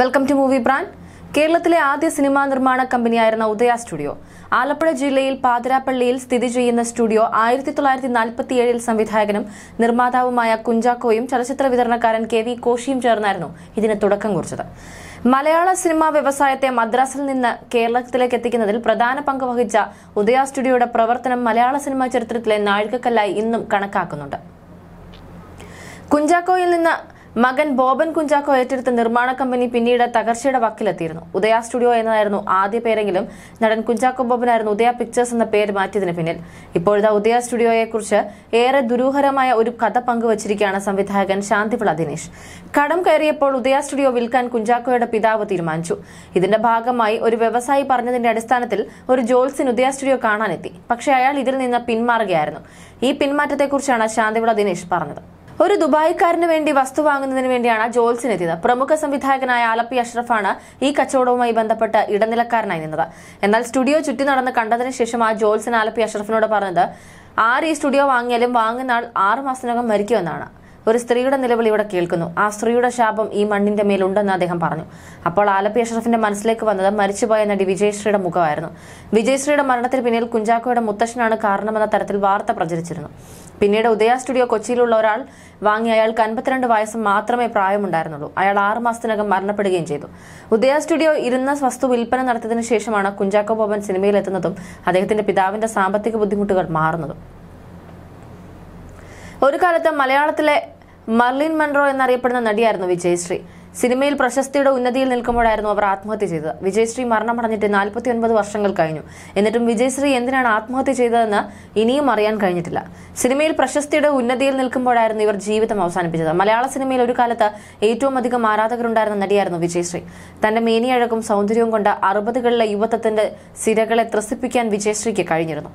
welcome to movie brand കേരളത്തിലെ ആദ്യ cinema നിർമ്മാണ കമ്പനിയായിരുന്ന ഉദയ സ്റ്റുഡിയോ ആലപ്പുഴ ജില്ലയിൽ പാതിരാപ്പള്ളിയിൽ സ്ഥിതി ചെയ്യുന്ന സ്റ്റുഡിയോ ആയിരത്തി തൊള്ളായിരത്തി നാൽപ്പത്തിയേഴിൽ സംവിധായകനും നിർമ്മാതാവുമായ കുഞ്ചാക്കോയും ചലച്ചിത്ര വിതരണക്കാരൻ കെ വി കോശിയും ചേർന്നായിരുന്നു ഇതിന് തുടക്കം കുറിച്ചത് മലയാള സിനിമാ വ്യവസായത്തെ മദ്രാസിൽ നിന്ന് കേരളത്തിലേക്ക് എത്തിക്കുന്നതിൽ പ്രധാന പങ്ക് വഹിച്ച ഉദയ സ്റ്റുഡിയോയുടെ പ്രവർത്തനം മലയാള സിനിമാ ചരിത്രത്തിലെ നാഴികക്കല്ലായി ഇന്നും കണക്കാക്കുന്നുണ്ട് കുഞ്ചാക്കോയിൽ നിന്ന് മകൻ ബോബൻ കുഞ്ചാക്കോ ഏറ്റെടുത്ത നിർമ്മാണ കമ്പനി പിന്നീട് തകർച്ചയുടെ വക്കിലെത്തിയിരുന്നു ഉദയ സ്റ്റുഡിയോ എന്നായിരുന്നു ആദ്യ പേരെങ്കിലും നടൻ കുഞ്ചാക്കോ ബോബനായിരുന്നു ഉദയ പിക്ചേഴ്സ് എന്ന പേര് മാറ്റിയതിന് പിന്നിൽ ഇപ്പോഴത്തെ ഉദയ സ്റ്റുഡിയോയെക്കുറിച്ച് ഏറെ ദുരൂഹരമായ ഒരു കഥ പങ്കുവച്ചിരിക്കുകയാണ് സംവിധായകൻ ശാന്തിപിള ദിനേഷ് കടം കയറിയപ്പോൾ ഉദയ സ്റ്റുഡിയോ വിൽക്കാൻ കുഞ്ചാക്കോയുടെ പിതാവ് തീരുമാനിച്ചു ഇതിന്റെ ഭാഗമായി ഒരു വ്യവസായി പറഞ്ഞതിന്റെ അടിസ്ഥാനത്തിൽ ഒരു ജോൽസിൻ ഉദയ സ്റ്റുഡിയോ കാണാനെത്തി പക്ഷേ അയാൾ ഇതിൽ നിന്ന് പിന്മാറുകയായിരുന്നു ഈ പിന്മാറ്റത്തെക്കുറിച്ചാണ് ശാന്തിപിള ദിനേഷ് പറഞ്ഞത് ഒരു ദുബായിക്കാരന് വേണ്ടി വസ്തു വാങ്ങുന്നതിന് വേണ്ടിയാണ് ജോൽസിനെത്തിയത് എത്തിയത് പ്രമുഖ സംവിധായകനായ ആലപ്പി അഷ്റഫാണ് ഈ കച്ചവടവുമായി ബന്ധപ്പെട്ട് ഇടനിലക്കാരനായി നിന്നത് എന്നാൽ സ്റ്റുഡിയോ ചുറ്റി നടന്ന് കണ്ടതിന് ശേഷം ആ ജോൾസിൻ ആലപ്പി അഷ്റഫിനോട് പറഞ്ഞത് ആര് ഈ സ്റ്റുഡിയോ വാങ്ങിയാലും വാങ്ങുന്ന ആൾ ആറുമാസത്തിനകം മരിക്കുമെന്നാണ് ഒരു സ്ത്രീയുടെ നിലവിളി ഇവിടെ കേൾക്കുന്നു ആ സ്ത്രീയുടെ ശാപം ഈ മണ്ണിന്റെ മേലുണ്ടെന്ന് അദ്ദേഹം പറഞ്ഞു അപ്പോൾ ആലപ്പി അഷ്റഫിന്റെ മനസ്സിലേക്ക് വന്നത് മരിച്ചുപോയ നടി വിജയശ്രീയുടെ മുഖമായിരുന്നു വിജയശ്രീയുടെ മരണത്തിന് പിന്നിൽ കുഞ്ചാക്കോയുടെ മുത്തശ്ശനാണ് കാരണമെന്ന തരത്തിൽ വാർത്ത പ്രചരിച്ചിരുന്നു പിന്നീട് ഉദയ സ്റ്റുഡിയോ കൊച്ചിയിലുള്ള ഒരാൾ വാങ്ങി അയാൾക്ക് അൻപത്തിരണ്ട് വയസ്സ് മാത്രമേ പ്രായമുണ്ടായിരുന്നുള്ളൂ അയാൾ ആറു മാസത്തിനകം മരണപ്പെടുകയും ചെയ്തു ഉദയ സ്റ്റുഡിയോ ഇരുന്ന വസ്തു വിൽപ്പന നടത്തിയതിനു ശേഷമാണ് കുഞ്ചാക്കോ ബോബൻ എത്തുന്നതും അദ്ദേഹത്തിന്റെ പിതാവിന്റെ സാമ്പത്തിക ബുദ്ധിമുട്ടുകൾ മാറുന്നതും ഒരു കാലത്ത് മലയാളത്തിലെ മർലിൻ മൺറോ എന്നറിയപ്പെടുന്ന നടിയായിരുന്നു വിജയശ്രീ സിനിമയിൽ പ്രശസ്തിയുടെ ഉന്നതിയിൽ നിൽക്കുമ്പോഴായിരുന്നു അവർ ആത്മഹത്യ ചെയ്തത് വിജയശ്രീ മരണമടഞ്ഞിട്ട് നാൽപ്പത്തി ഒൻപത് വർഷങ്ങൾ കഴിഞ്ഞു എന്നിട്ടും വിജയശ്രീ എന്തിനാണ് ആത്മഹത്യ ചെയ്തതെന്ന് ഇനിയും അറിയാൻ കഴിഞ്ഞിട്ടില്ല സിനിമയിൽ പ്രശസ്തിയുടെ ഉന്നതിയിൽ നിൽക്കുമ്പോഴായിരുന്നു ഇവർ ജീവിതം അവസാനിപ്പിച്ചത് മലയാള സിനിമയിൽ ഒരു കാലത്ത് ഏറ്റവും അധികം ആരാധകരുണ്ടായിരുന്ന നടിയായിരുന്നു വിജയശ്രീ തന്റെ മേനിയഴകും സൗന്ദര്യവും കൊണ്ട് അറുപതുകളിലെ യുവത്വത്തിന്റെ സിരകളെ ത്രസിപ്പിക്കാൻ വിജയശ്രീക്ക് കഴിഞ്ഞിരുന്നു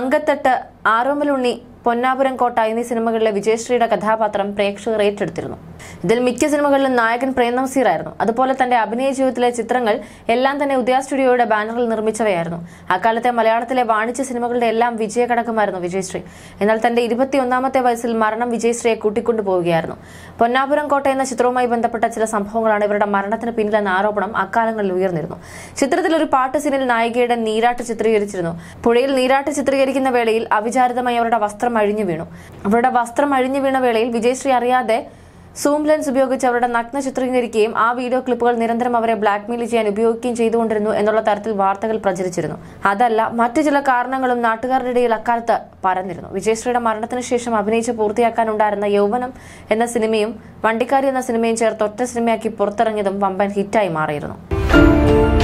അങ്കത്തട്ട് ആരോമലുണ്ണി പൊന്നാപുരം കോട്ട എന്നീ സിനിമകളിലെ വിജയശ്രീയുടെ കഥാപാത്രം പ്രേക്ഷകർ ഏറ്റെടുത്തിരുന്നു ഇതിൽ മിക്ക സിനിമകളിലും നായകൻ പ്രേം ആയിരുന്നു അതുപോലെ തന്റെ അഭിനയ ജീവിതത്തിലെ ചിത്രങ്ങൾ എല്ലാം തന്നെ ഉദയ സ്റ്റുഡിയോയുടെ ബാനറിൽ നിർമ്മിച്ചവയായിരുന്നു അക്കാലത്തെ മലയാളത്തിലെ വാണിജ്യ സിനിമകളുടെ എല്ലാം വിജയകടക്കമായിരുന്നു വിജയശ്രീ എന്നാൽ തന്റെ ഇരുപത്തിയൊന്നാമത്തെ വയസ്സിൽ മരണം വിജയശ്രീയെ കൂട്ടിക്കൊണ്ടുപോവുകയായിരുന്നു പൊന്നാപുരം കോട്ട എന്ന ചിത്രവുമായി ബന്ധപ്പെട്ട ചില സംഭവങ്ങളാണ് ഇവരുടെ മരണത്തിന് പിന്നിലെന്ന ആരോപണം അക്കാലങ്ങളിൽ ഉയർന്നിരുന്നു ചിത്രത്തിൽ ഒരു പാട്ട് സീനിൽ നായികയുടെ നീരാട്ട് ചിത്രീകരിച്ചിരുന്നു പുഴയിൽ നീരാട്ട് ചിത്രീകരിക്കുന്ന വേളയിൽ അവിചാരിതമായി അവരുടെ വസ്ത്രം അഴിഞ്ഞു വീണു അവരുടെ വസ്ത്രം അഴിഞ്ഞു വീണ വേളയിൽ വിജയശ്രീ അറിയാതെ സൂം ലെൻസ് ഉപയോഗിച്ച് അവരുടെ നഗ്ന ചിത്രീകരിക്കുകയും ആ വീഡിയോ ക്ലിപ്പുകൾ നിരന്തരം അവരെ ബ്ലാക്ക്മെയിൽ ചെയ്യാൻ ഉപയോഗിക്കുകയും ചെയ്തുകൊണ്ടിരുന്നു എന്നുള്ള തരത്തിൽ വാർത്തകൾ പ്രചരിച്ചിരുന്നു അതല്ല മറ്റു ചില കാരണങ്ങളും നാട്ടുകാരുടെ ഇടയിൽ അക്കാലത്ത് പരന്നിരുന്നു വിജയശ്രീയുടെ മരണത്തിന് ശേഷം അഭിനയിച്ച് പൂർത്തിയാക്കാനുണ്ടായിരുന്ന യൗവനം എന്ന സിനിമയും വണ്ടിക്കാരി എന്ന സിനിമയും ചേർത്ത് ഒറ്റ സിനിമയാക്കി പുറത്തിറങ്ങിയതും വമ്പൻ ഹിറ്റായി മാറിയിരുന്നു